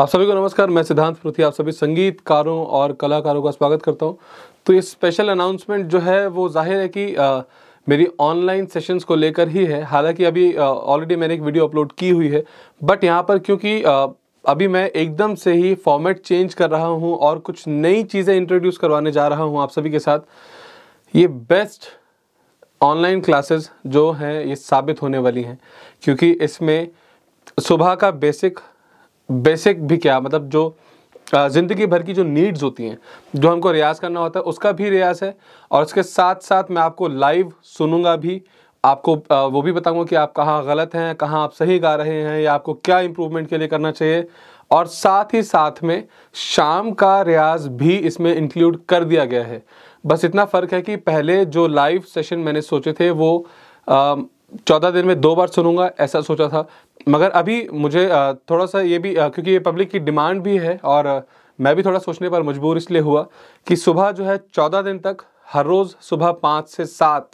आप सभी को नमस्कार मैं सिद्धांत पृथ्वी आप सभी संगीतकारों और कलाकारों का स्वागत करता हूं तो ये स्पेशल अनाउंसमेंट जो है वो जाहिर है कि आ, मेरी ऑनलाइन सेशंस को लेकर ही है हालांकि अभी ऑलरेडी मैंने एक वीडियो अपलोड की हुई है बट यहाँ पर क्योंकि आ, अभी मैं एकदम से ही फॉर्मेट चेंज कर रहा हूँ और कुछ नई चीज़ें इंट्रोड्यूस करवाने जा रहा हूँ आप सभी के साथ ये बेस्ट ऑनलाइन क्लासेस जो हैं ये साबित होने वाली हैं क्योंकि इसमें सुबह का बेसिक बेसिक भी क्या मतलब जो ज़िंदगी भर की जो नीड्स होती हैं जो हमको रियाज़ करना होता है उसका भी रियाज़ है और उसके साथ साथ मैं आपको लाइव सुनूंगा भी आपको वो भी बताऊंगा कि आप कहाँ गलत हैं कहाँ आप सही गा रहे हैं या आपको क्या इम्प्रूवमेंट के लिए करना चाहिए और साथ ही साथ में शाम का रियाज भी इसमें इंक्लूड कर दिया गया है बस इतना फ़र्क है कि पहले जो लाइव सेशन मैंने सोचे थे वो चौदह दिन में दो बार सुनूंगा ऐसा सोचा था मगर अभी मुझे थोड़ा सा ये भी क्योंकि ये पब्लिक की डिमांड भी है और मैं भी थोड़ा सोचने पर मजबूर इसलिए हुआ कि सुबह जो है चौदह दिन तक हर रोज़ सुबह पाँच से सात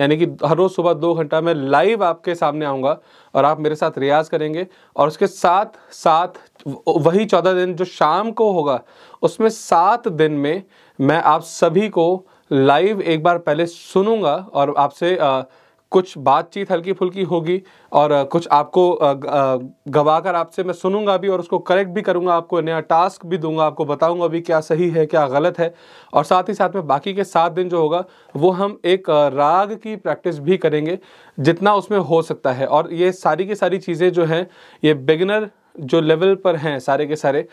यानी कि हर रोज़ सुबह दो घंटा मैं लाइव आपके सामने आऊँगा और आप मेरे साथ रियाज़ करेंगे और उसके साथ साथ वही चौदह दिन जो शाम को होगा उसमें सात दिन में मैं आप सभी को लाइव एक बार पहले सुनूंगा और आपसे कुछ बातचीत हल्की फुल्की होगी और कुछ आपको गवा कर आपसे मैं सुनूंगा भी और उसको करेक्ट भी करूंगा आपको नया टास्क भी दूंगा आपको बताऊंगा भी क्या सही है क्या गलत है और साथ ही साथ में बाकी के सात दिन जो होगा वो हम एक राग की प्रैक्टिस भी करेंगे जितना उसमें हो सकता है और ये सारी की सारी चीज़ें जो हैं ये बिगनर जो लेवल पर हैं सारे के सारे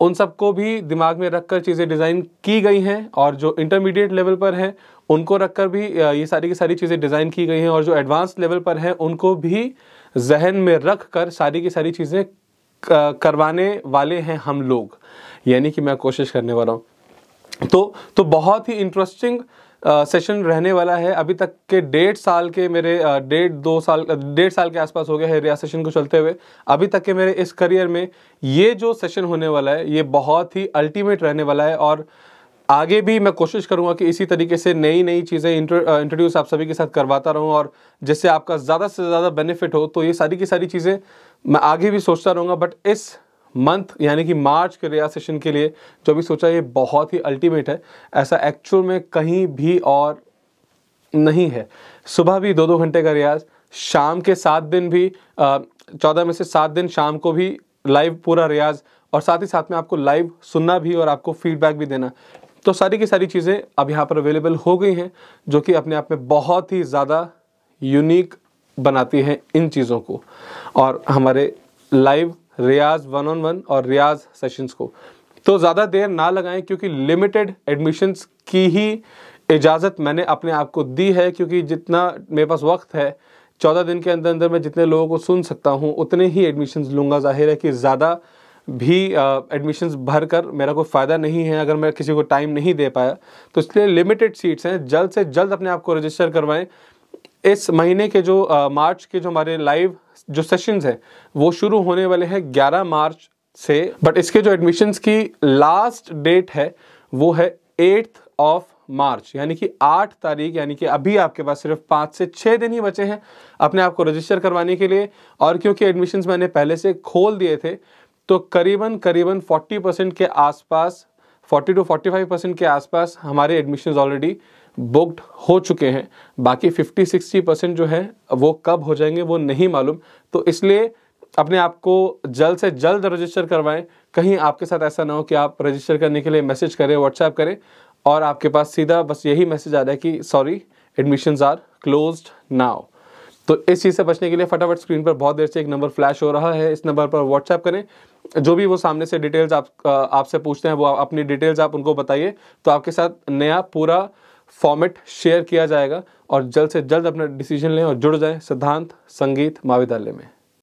उन सबको भी दिमाग में रखकर चीज़ें डिज़ाइन की गई हैं और जो इंटरमीडिएट लेवल पर हैं उनको रखकर भी ये सारी की सारी चीज़ें डिज़ाइन की गई हैं और जो एडवांस लेवल पर हैं उनको भी जहन में रख कर सारी की सारी चीज़ें करवाने वाले हैं हम लोग यानी कि मैं कोशिश करने वाला हूँ तो तो बहुत ही इंटरेस्टिंग सेशन रहने वाला है अभी तक के डेढ़ साल के मेरे डेढ़ दो साल डेढ़ साल के आसपास हो गया है रिया सेशन को चलते हुए अभी तक के मेरे इस करियर में ये जो सेशन होने वाला है ये बहुत ही अल्टीमेट रहने वाला है और आगे भी मैं कोशिश करूंगा कि इसी तरीके से नई नई चीज़ें इंट्रोड्यूस आप सभी के साथ करवाता रहूं और जिससे आपका ज़्यादा से ज़्यादा बेनिफिट हो तो ये सारी की सारी चीज़ें मैं आगे भी सोचता रहूँगा बट इस मंथ यानी कि मार्च के रियाज सेशन के लिए जो भी सोचा ये बहुत ही अल्टीमेट है ऐसा एक्चुअल में कहीं भी और नहीं है सुबह भी दो दो घंटे का रियाज शाम के सात दिन भी चौदह में से सात दिन शाम को भी लाइव पूरा रियाज और साथ ही साथ में आपको लाइव सुनना भी और आपको फीडबैक भी देना तो सारी की सारी चीज़ें अब यहाँ पर अवेलेबल हो गई हैं जो कि अपने आप में बहुत ही ज़्यादा यूनिक बनाती हैं इन चीज़ों को और हमारे लाइव रियाज वन ऑन वन और रियाज सेशंस को तो ज़्यादा देर ना लगाएं क्योंकि लिमिटेड एडमिशन्स की ही इजाज़त मैंने अपने आप को दी है क्योंकि जितना मेरे पास वक्त है चौदह दिन के अंदर अंदर मैं जितने लोगों को सुन सकता हूँ उतने ही एडमिशन्स लूँगा जाहिर है कि ज़्यादा भी एडमिशन्स भर कर मेरा कोई फ़ायदा नहीं है अगर मैं किसी को टाइम नहीं दे पाया तो इसलिए लिमिटेड सीट्स हैं जल्द से जल्द अपने आप को रजिस्टर करवाएं इस महीने के जो आ, मार्च के जो हमारे लाइव जो सेशंस है वो शुरू होने वाले हैं 11 मार्च से बट इसके जो एडमिशन की लास्ट डेट है वो है एट्थ ऑफ मार्च यानी कि आठ तारीख यानी कि अभी आपके पास सिर्फ पाँच से छः दिन ही बचे हैं अपने आप को रजिस्टर करवाने के लिए और क्योंकि एडमिशन्स मैंने पहले से खोल दिए थे तो करीबन करीबन 40 परसेंट के आसपास 40 टू 45 परसेंट के आसपास हमारे एडमिशन्स ऑलरेडी बुकड हो चुके हैं बाकी 50-60 परसेंट जो है वो कब हो जाएंगे वो नहीं मालूम तो इसलिए अपने आप को जल्द से जल्द रजिस्टर करवाएं कहीं आपके साथ ऐसा ना हो कि आप रजिस्टर करने के लिए मैसेज करें व्हाट्सएप करें और आपके पास सीधा बस यही मैसेज आ रहा है कि sorry admissions are close now तो इस चीज़ से बचने के लिए फटाफट स्क्रीन पर बहुत देर से एक नंबर फ्लैश हो रहा है इस नंबर पर व्हाट्सएप करें जो भी वो सामने से डिटेल्स आप आपसे पूछते हैं वो अपनी डिटेल्स आप उनको बताइए तो आपके साथ नया पूरा फॉर्मेट शेयर किया जाएगा और जल्द से जल्द अपना डिसीजन लें और जुड़ जाएं सिद्धांत संगीत महाविद्यालय में